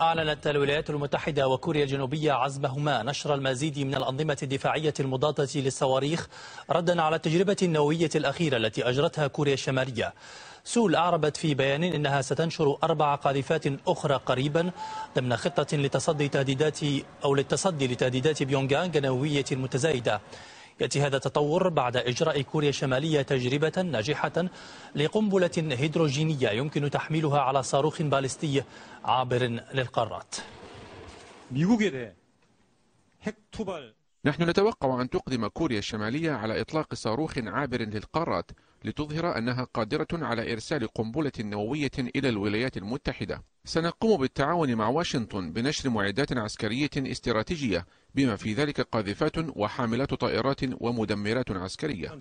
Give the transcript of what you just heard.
أعلنت الولايات المتحدة وكوريا الجنوبية عزمهما نشر المزيد من الأنظمة الدفاعية المضادة للصواريخ ردا على التجربة النووية الأخيرة التي أجرتها كوريا الشمالية سول أعربت في بيان أنها ستنشر أربع قاذفات أخرى قريبا ضمن خطة لتصدي تهديدات أو للتصدي لتهديدات بيونغانغ النووية المتزايدة يأتي هذا التطور بعد إجراء كوريا الشمالية تجربة ناجحة لقنبلة هيدروجينية يمكن تحميلها على صاروخ باليستي عابر للقارات نحن نتوقع أن تقدم كوريا الشمالية على إطلاق صاروخ عابر للقارات لتظهر أنها قادرة على إرسال قنبلة نووية إلى الولايات المتحدة سنقوم بالتعاون مع واشنطن بنشر معدات عسكرية استراتيجية بما في ذلك قاذفات وحاملات طائرات ومدمرات عسكرية